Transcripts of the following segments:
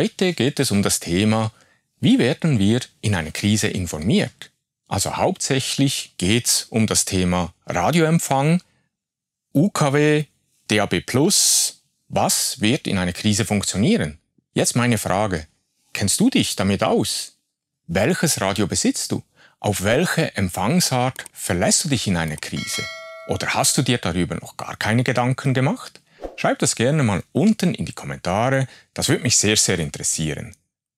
Heute geht es um das Thema, wie werden wir in einer Krise informiert? Also hauptsächlich geht es um das Thema Radioempfang, UKW, DAB+, was wird in einer Krise funktionieren? Jetzt meine Frage, kennst du dich damit aus? Welches Radio besitzt du? Auf welche Empfangsart verlässt du dich in einer Krise? Oder hast du dir darüber noch gar keine Gedanken gemacht? Schreibt das gerne mal unten in die Kommentare, das würde mich sehr, sehr interessieren.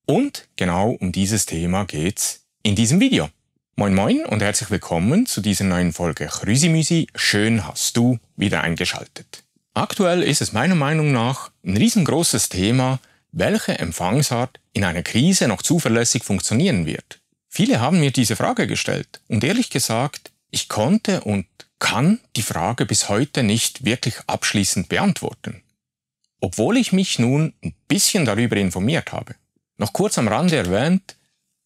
Und genau um dieses Thema geht's in diesem Video. Moin moin und herzlich willkommen zu dieser neuen Folge Chrysimüsi, schön hast du wieder eingeschaltet. Aktuell ist es meiner Meinung nach ein riesengroßes Thema, welche Empfangsart in einer Krise noch zuverlässig funktionieren wird. Viele haben mir diese Frage gestellt und ehrlich gesagt, ich konnte und kann die Frage bis heute nicht wirklich abschließend beantworten. Obwohl ich mich nun ein bisschen darüber informiert habe. Noch kurz am Rande erwähnt,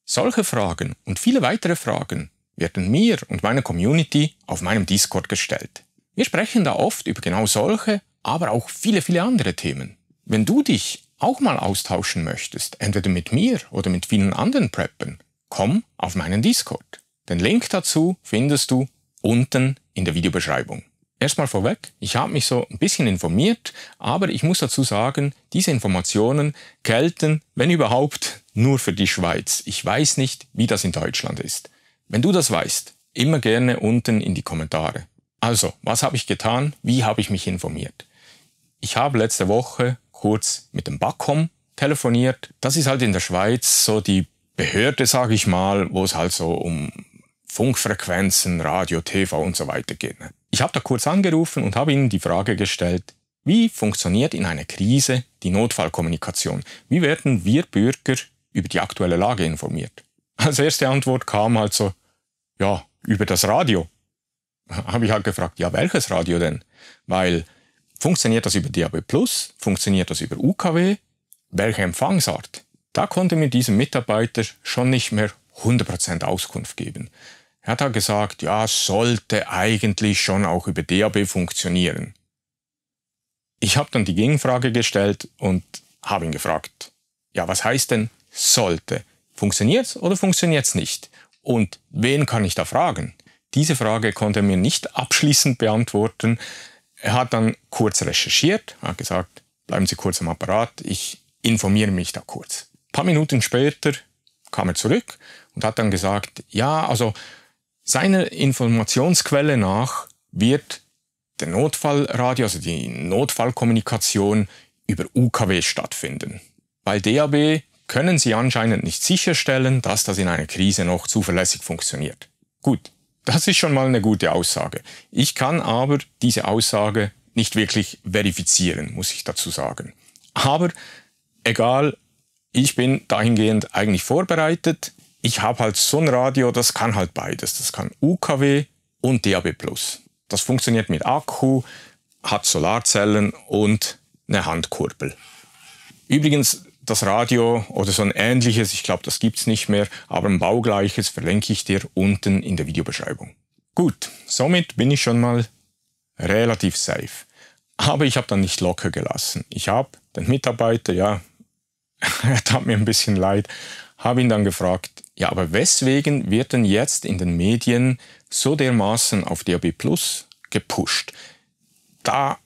solche Fragen und viele weitere Fragen werden mir und meiner Community auf meinem Discord gestellt. Wir sprechen da oft über genau solche, aber auch viele, viele andere Themen. Wenn du dich auch mal austauschen möchtest, entweder mit mir oder mit vielen anderen Preppern, komm auf meinen Discord. Den Link dazu findest du unten in der Videobeschreibung. Erstmal vorweg, ich habe mich so ein bisschen informiert, aber ich muss dazu sagen, diese Informationen gelten, wenn überhaupt, nur für die Schweiz. Ich weiß nicht, wie das in Deutschland ist. Wenn du das weißt, immer gerne unten in die Kommentare. Also, was habe ich getan? Wie habe ich mich informiert? Ich habe letzte Woche kurz mit dem Backcom telefoniert. Das ist halt in der Schweiz so die Behörde, sage ich mal, wo es halt so um Funkfrequenzen, Radio, TV und so weiter gehen. Ich habe da kurz angerufen und habe ihnen die Frage gestellt, wie funktioniert in einer Krise die Notfallkommunikation? Wie werden wir Bürger über die aktuelle Lage informiert? Als erste Antwort kam halt so, ja, über das Radio. Habe ich halt gefragt, ja, welches Radio denn? Weil funktioniert das über DAB Plus? Funktioniert das über UKW? Welche Empfangsart? Da konnte mir dieser Mitarbeiter schon nicht mehr 100% Auskunft geben. Er hat da gesagt, ja, sollte eigentlich schon auch über DAB funktionieren. Ich habe dann die Gegenfrage gestellt und habe ihn gefragt, ja, was heißt denn sollte? Funktioniert's oder funktioniert's nicht? Und wen kann ich da fragen? Diese Frage konnte er mir nicht abschließend beantworten. Er hat dann kurz recherchiert, hat gesagt, bleiben Sie kurz am Apparat, ich informiere mich da kurz. Ein paar Minuten später kam er zurück und hat dann gesagt, ja, also seiner Informationsquelle nach wird der Notfallradio, also die Notfallkommunikation über UKW stattfinden. Bei DAB können sie anscheinend nicht sicherstellen, dass das in einer Krise noch zuverlässig funktioniert. Gut, das ist schon mal eine gute Aussage. Ich kann aber diese Aussage nicht wirklich verifizieren, muss ich dazu sagen. Aber egal, ich bin dahingehend eigentlich vorbereitet ich habe halt so ein Radio, das kann halt beides. Das kann UKW und DAB+. Das funktioniert mit Akku, hat Solarzellen und eine Handkurbel. Übrigens, das Radio oder so ein ähnliches, ich glaube, das gibt es nicht mehr, aber ein baugleiches verlinke ich dir unten in der Videobeschreibung. Gut, somit bin ich schon mal relativ safe. Aber ich habe dann nicht locker gelassen. Ich habe den Mitarbeiter, ja, er tat mir ein bisschen leid, habe ihn dann gefragt, ja, aber weswegen wird denn jetzt in den Medien so dermaßen auf DAB Plus gepusht? Da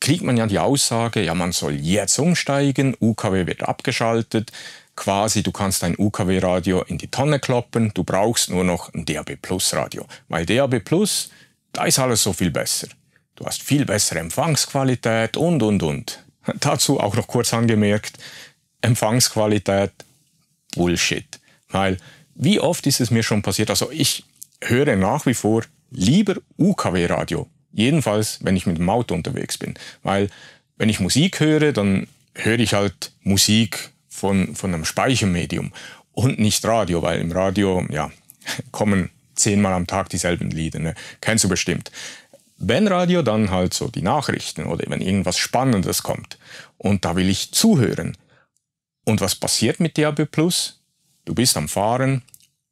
kriegt man ja die Aussage, ja, man soll jetzt umsteigen, UKW wird abgeschaltet, quasi du kannst dein UKW-Radio in die Tonne kloppen, du brauchst nur noch ein DAB Plus-Radio, weil DAB Plus, da ist alles so viel besser. Du hast viel bessere Empfangsqualität und, und, und. Dazu auch noch kurz angemerkt, Empfangsqualität Bullshit. Weil wie oft ist es mir schon passiert, also ich höre nach wie vor lieber UKW-Radio. Jedenfalls, wenn ich mit dem Auto unterwegs bin. Weil wenn ich Musik höre, dann höre ich halt Musik von, von einem Speichermedium und nicht Radio, weil im Radio ja, kommen zehnmal am Tag dieselben Lieder. Ne? Kennst du bestimmt. Wenn Radio, dann halt so die Nachrichten oder wenn irgendwas Spannendes kommt. Und da will ich zuhören. Und was passiert mit DAB Plus? Du bist am Fahren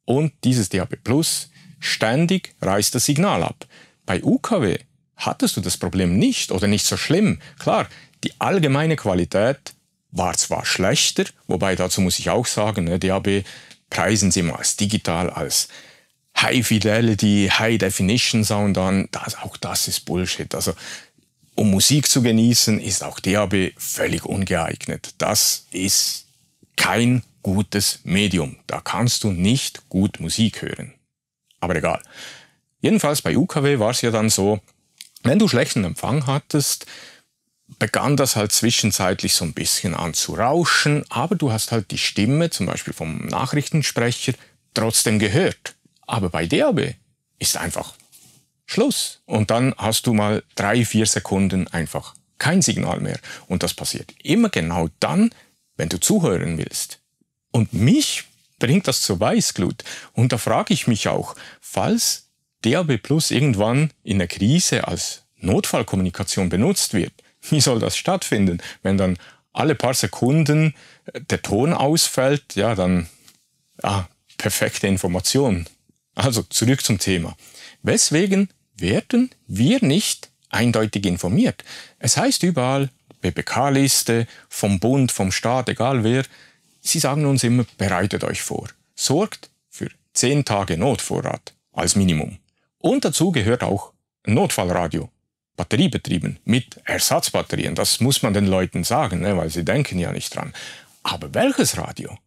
und dieses DAB Plus ständig reißt das Signal ab. Bei UKW hattest du das Problem nicht oder nicht so schlimm. Klar, die allgemeine Qualität war zwar schlechter, wobei dazu muss ich auch sagen, ne, DAB preisen sie mal als digital, als High Fidelity, High Definition Sound an. Das, auch das ist Bullshit. Also, um Musik zu genießen, ist auch DAB völlig ungeeignet. Das ist kein gutes Medium. Da kannst du nicht gut Musik hören. Aber egal. Jedenfalls bei UKW war es ja dann so, wenn du schlechten Empfang hattest, begann das halt zwischenzeitlich so ein bisschen an zu rauschen, aber du hast halt die Stimme, zum Beispiel vom Nachrichtensprecher, trotzdem gehört. Aber bei DAB ist einfach Schluss. Und dann hast du mal drei, vier Sekunden einfach kein Signal mehr. Und das passiert immer genau dann, wenn du zuhören willst. Und mich bringt das zur Weißglut. Und da frage ich mich auch, falls DAB Plus irgendwann in der Krise als Notfallkommunikation benutzt wird, wie soll das stattfinden, wenn dann alle paar Sekunden äh, der Ton ausfällt, ja, dann ah, perfekte Information. Also zurück zum Thema. Weswegen werden wir nicht eindeutig informiert? Es heißt überall, BPK-Liste, vom Bund, vom Staat, egal wer, sie sagen uns immer, bereitet euch vor. Sorgt für 10 Tage Notvorrat als Minimum. Und dazu gehört auch Notfallradio, batteriebetrieben, mit Ersatzbatterien. Das muss man den Leuten sagen, ne, weil sie denken ja nicht dran. Aber welches Radio?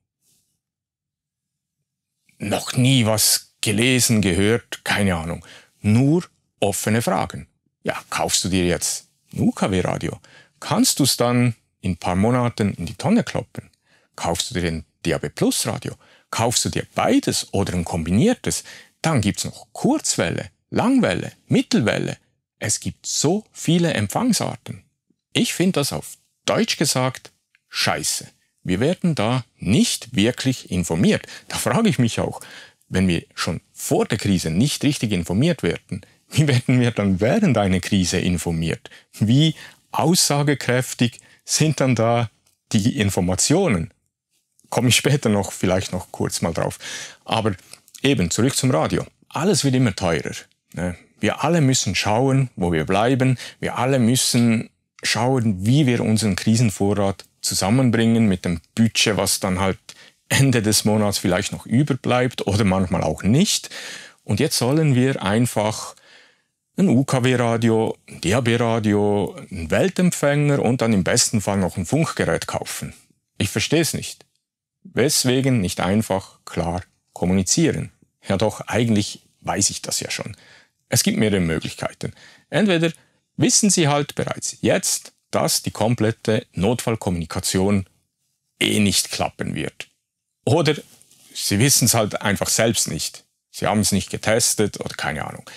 Noch nie was gelesen, gehört, keine Ahnung. Nur offene Fragen. Ja, kaufst du dir jetzt ein UKW-Radio? Kannst du es dann in ein paar Monaten in die Tonne kloppen? Kaufst du dir ein DAB Plus Radio? Kaufst du dir beides oder ein kombiniertes? Dann gibt's noch Kurzwelle, Langwelle, Mittelwelle. Es gibt so viele Empfangsarten. Ich finde das auf Deutsch gesagt scheiße. Wir werden da nicht wirklich informiert. Da frage ich mich auch, wenn wir schon vor der Krise nicht richtig informiert werden, wie werden wir dann während einer Krise informiert? Wie aussagekräftig sind dann da die Informationen. Komme ich später noch vielleicht noch kurz mal drauf. Aber eben zurück zum Radio. Alles wird immer teurer. Ne? Wir alle müssen schauen, wo wir bleiben. Wir alle müssen schauen, wie wir unseren Krisenvorrat zusammenbringen mit dem Budget, was dann halt Ende des Monats vielleicht noch überbleibt oder manchmal auch nicht. Und jetzt sollen wir einfach ein UKW-Radio, ein DAB-Radio, ein Weltempfänger und dann im besten Fall noch ein Funkgerät kaufen. Ich verstehe es nicht. Weswegen nicht einfach klar kommunizieren? Ja doch, eigentlich weiß ich das ja schon. Es gibt mehrere Möglichkeiten. Entweder wissen Sie halt bereits jetzt, dass die komplette Notfallkommunikation eh nicht klappen wird. Oder Sie wissen es halt einfach selbst nicht. Sie haben es nicht getestet oder keine Ahnung.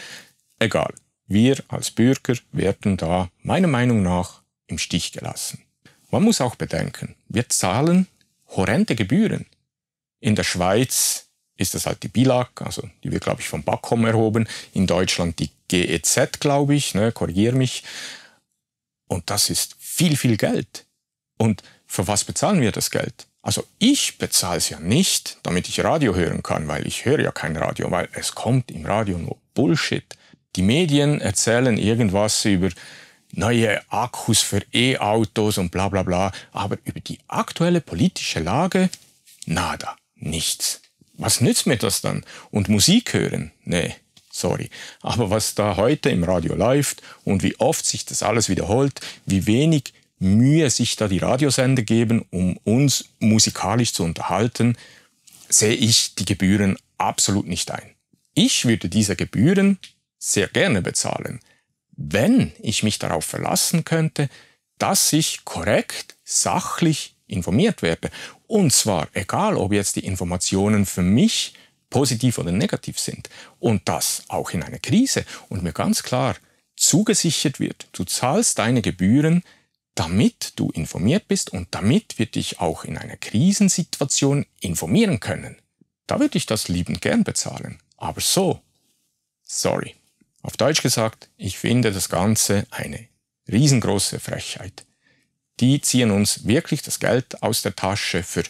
Egal. Wir als Bürger werden da meiner Meinung nach im Stich gelassen. Man muss auch bedenken, wir zahlen horrende Gebühren. In der Schweiz ist das halt die BILAG, also die wird, glaube ich, vom BAKOM erhoben. In Deutschland die GEZ, glaube ich, ne, korrigiere mich. Und das ist viel, viel Geld. Und für was bezahlen wir das Geld? Also ich bezahle es ja nicht, damit ich Radio hören kann, weil ich höre ja kein Radio, weil es kommt im Radio nur Bullshit. Die Medien erzählen irgendwas über neue Akkus für E-Autos und bla bla bla, aber über die aktuelle politische Lage nada, nichts. Was nützt mir das dann? Und Musik hören? Nee, sorry. Aber was da heute im Radio läuft und wie oft sich das alles wiederholt, wie wenig Mühe sich da die Radiosender geben, um uns musikalisch zu unterhalten, sehe ich die Gebühren absolut nicht ein. Ich würde diese Gebühren sehr gerne bezahlen, wenn ich mich darauf verlassen könnte, dass ich korrekt, sachlich informiert werde. Und zwar egal, ob jetzt die Informationen für mich positiv oder negativ sind. Und das auch in einer Krise. Und mir ganz klar zugesichert wird, du zahlst deine Gebühren, damit du informiert bist und damit wir dich auch in einer Krisensituation informieren können. Da würde ich das liebend gern bezahlen. Aber so, sorry. Auf Deutsch gesagt, ich finde das Ganze eine riesengroße Frechheit. Die ziehen uns wirklich das Geld aus der Tasche für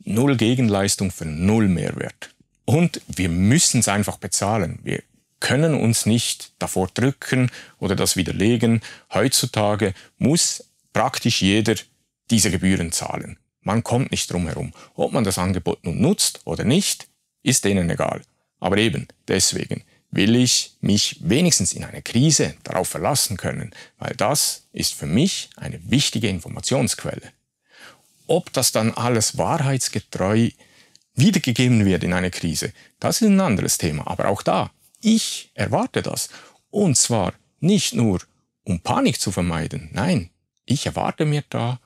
null Gegenleistung, für null Mehrwert. Und wir müssen es einfach bezahlen. Wir können uns nicht davor drücken oder das widerlegen. Heutzutage muss praktisch jeder diese Gebühren zahlen. Man kommt nicht drum herum. Ob man das Angebot nun nutzt oder nicht, ist denen egal. Aber eben deswegen, will ich mich wenigstens in einer Krise darauf verlassen können, weil das ist für mich eine wichtige Informationsquelle. Ob das dann alles wahrheitsgetreu wiedergegeben wird in einer Krise, das ist ein anderes Thema. Aber auch da, ich erwarte das. Und zwar nicht nur, um Panik zu vermeiden. Nein, ich erwarte mir da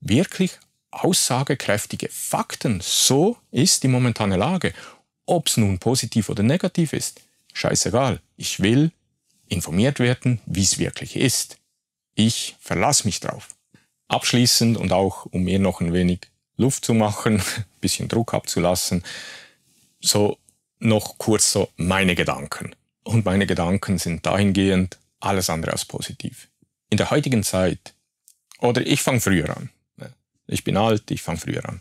wirklich aussagekräftige Fakten. So ist die momentane Lage. Ob es nun positiv oder negativ ist, scheißegal, ich will informiert werden, wie es wirklich ist. Ich verlasse mich drauf. Abschließend und auch um mir noch ein wenig Luft zu machen, ein bisschen Druck abzulassen, so noch kurz so meine Gedanken. Und meine Gedanken sind dahingehend alles andere als positiv. In der heutigen Zeit, oder ich fange früher an. Ich bin alt, ich fange früher an.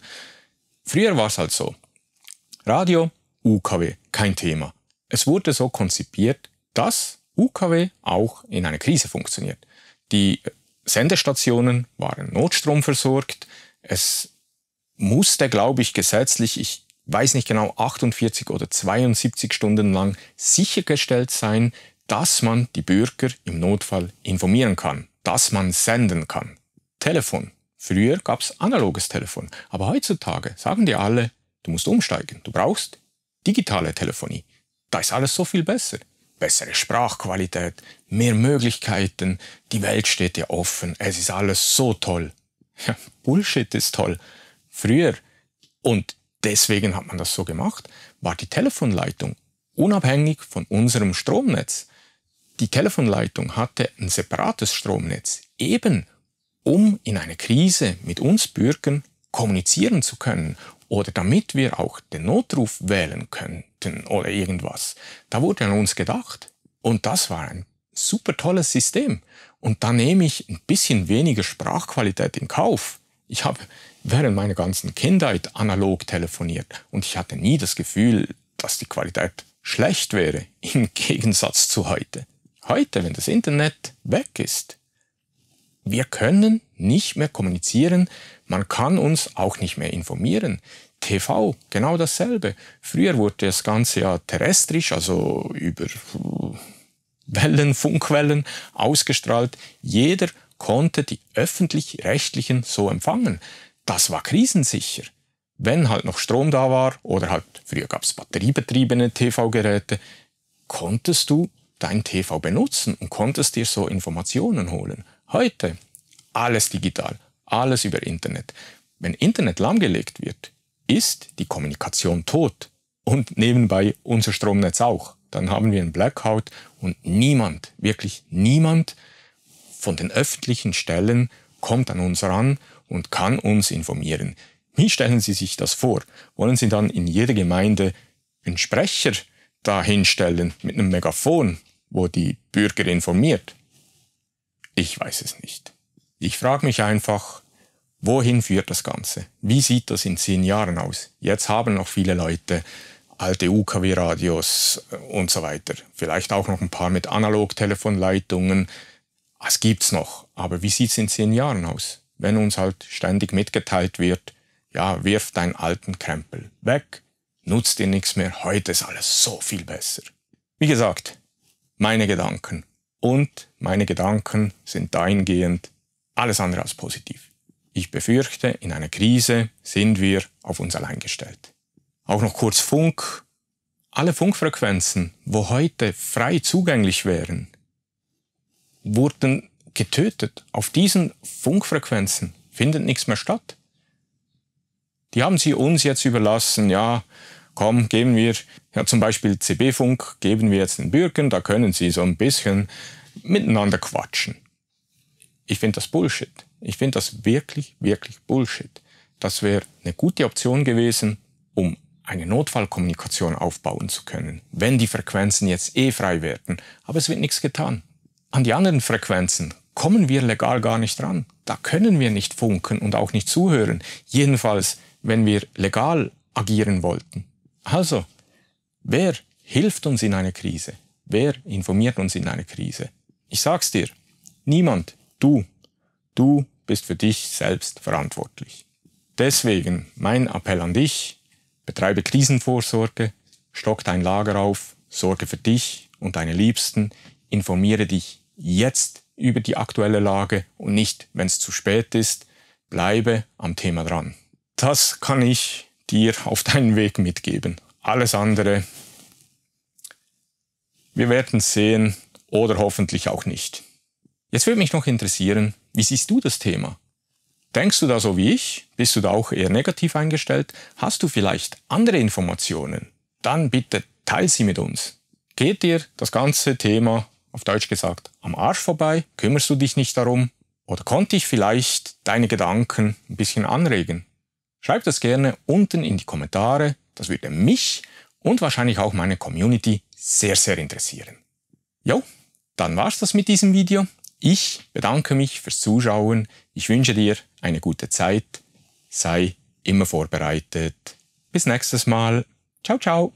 Früher war es halt so. Radio, UKW, kein Thema. Es wurde so konzipiert, dass UKW auch in einer Krise funktioniert. Die Sendestationen waren notstromversorgt. Es musste, glaube ich, gesetzlich, ich weiß nicht genau, 48 oder 72 Stunden lang sichergestellt sein, dass man die Bürger im Notfall informieren kann, dass man senden kann. Telefon. Früher gab es analoges Telefon, aber heutzutage sagen dir alle, du musst umsteigen, du brauchst digitale Telefonie. Da ist alles so viel besser. Bessere Sprachqualität, mehr Möglichkeiten, die Welt steht dir offen, es ist alles so toll. Ja, Bullshit ist toll. Früher, und deswegen hat man das so gemacht, war die Telefonleitung unabhängig von unserem Stromnetz. Die Telefonleitung hatte ein separates Stromnetz, eben um in einer Krise mit uns Bürgern kommunizieren zu können oder damit wir auch den Notruf wählen könnten oder irgendwas. Da wurde an uns gedacht und das war ein super tolles System. Und da nehme ich ein bisschen weniger Sprachqualität in Kauf. Ich habe während meiner ganzen Kindheit analog telefoniert und ich hatte nie das Gefühl, dass die Qualität schlecht wäre, im Gegensatz zu heute. Heute, wenn das Internet weg ist, wir können nicht mehr kommunizieren, man kann uns auch nicht mehr informieren. TV, genau dasselbe. Früher wurde das Ganze ja terrestrisch, also über Wellen, Funkwellen ausgestrahlt. Jeder konnte die öffentlich-rechtlichen so empfangen. Das war krisensicher. Wenn halt noch Strom da war oder halt früher gab es batteriebetriebene TV-Geräte, konntest du dein TV benutzen und konntest dir so Informationen holen. Heute alles digital, alles über Internet. Wenn Internet lahmgelegt wird, ist die Kommunikation tot und nebenbei unser Stromnetz auch. Dann haben wir einen Blackout und niemand, wirklich niemand von den öffentlichen Stellen kommt an uns ran und kann uns informieren. Wie stellen Sie sich das vor? Wollen Sie dann in jeder Gemeinde einen Sprecher dahinstellen mit einem Megafon, wo die Bürger informiert? Ich weiß es nicht. Ich frage mich einfach, wohin führt das Ganze? Wie sieht das in zehn Jahren aus? Jetzt haben noch viele Leute alte UKW-Radios äh, und so weiter. Vielleicht auch noch ein paar mit Analogtelefonleitungen. Das gibt's noch. Aber wie sieht es in zehn Jahren aus? Wenn uns halt ständig mitgeteilt wird, ja, wirf deinen alten Krempel weg, nutzt dir nichts mehr, heute ist alles so viel besser. Wie gesagt, meine Gedanken und meine Gedanken sind dahingehend alles andere als positiv. Ich befürchte, in einer Krise sind wir auf uns allein gestellt. Auch noch kurz Funk. Alle Funkfrequenzen, wo heute frei zugänglich wären, wurden getötet. Auf diesen Funkfrequenzen findet nichts mehr statt. Die haben sie uns jetzt überlassen, ja, komm, geben wir ja, zum Beispiel CB-Funk, geben wir jetzt den Bürgern, da können sie so ein bisschen miteinander quatschen. Ich finde das Bullshit. Ich finde das wirklich, wirklich Bullshit. Das wäre eine gute Option gewesen, um eine Notfallkommunikation aufbauen zu können, wenn die Frequenzen jetzt eh frei werden. Aber es wird nichts getan. An die anderen Frequenzen kommen wir legal gar nicht ran. Da können wir nicht funken und auch nicht zuhören. Jedenfalls, wenn wir legal agieren wollten. Also, wer hilft uns in einer Krise? Wer informiert uns in einer Krise? Ich sag's dir, niemand, du, du bist für dich selbst verantwortlich. Deswegen mein Appell an dich, betreibe Krisenvorsorge, stock dein Lager auf, sorge für dich und deine Liebsten, informiere dich jetzt über die aktuelle Lage und nicht, wenn es zu spät ist, bleibe am Thema dran. Das kann ich dir auf deinen Weg mitgeben. Alles andere, wir werden sehen oder hoffentlich auch nicht. Jetzt würde mich noch interessieren, wie siehst du das Thema? Denkst du da so wie ich? Bist du da auch eher negativ eingestellt? Hast du vielleicht andere Informationen? Dann bitte teil sie mit uns. Geht dir das ganze Thema, auf Deutsch gesagt, am Arsch vorbei? Kümmerst du dich nicht darum? Oder konnte ich vielleicht deine Gedanken ein bisschen anregen? Schreibt das gerne unten in die Kommentare. Das würde mich und wahrscheinlich auch meine Community sehr, sehr interessieren. Jo, dann war's das mit diesem Video. Ich bedanke mich fürs Zuschauen. Ich wünsche dir eine gute Zeit. Sei immer vorbereitet. Bis nächstes Mal. Ciao, ciao.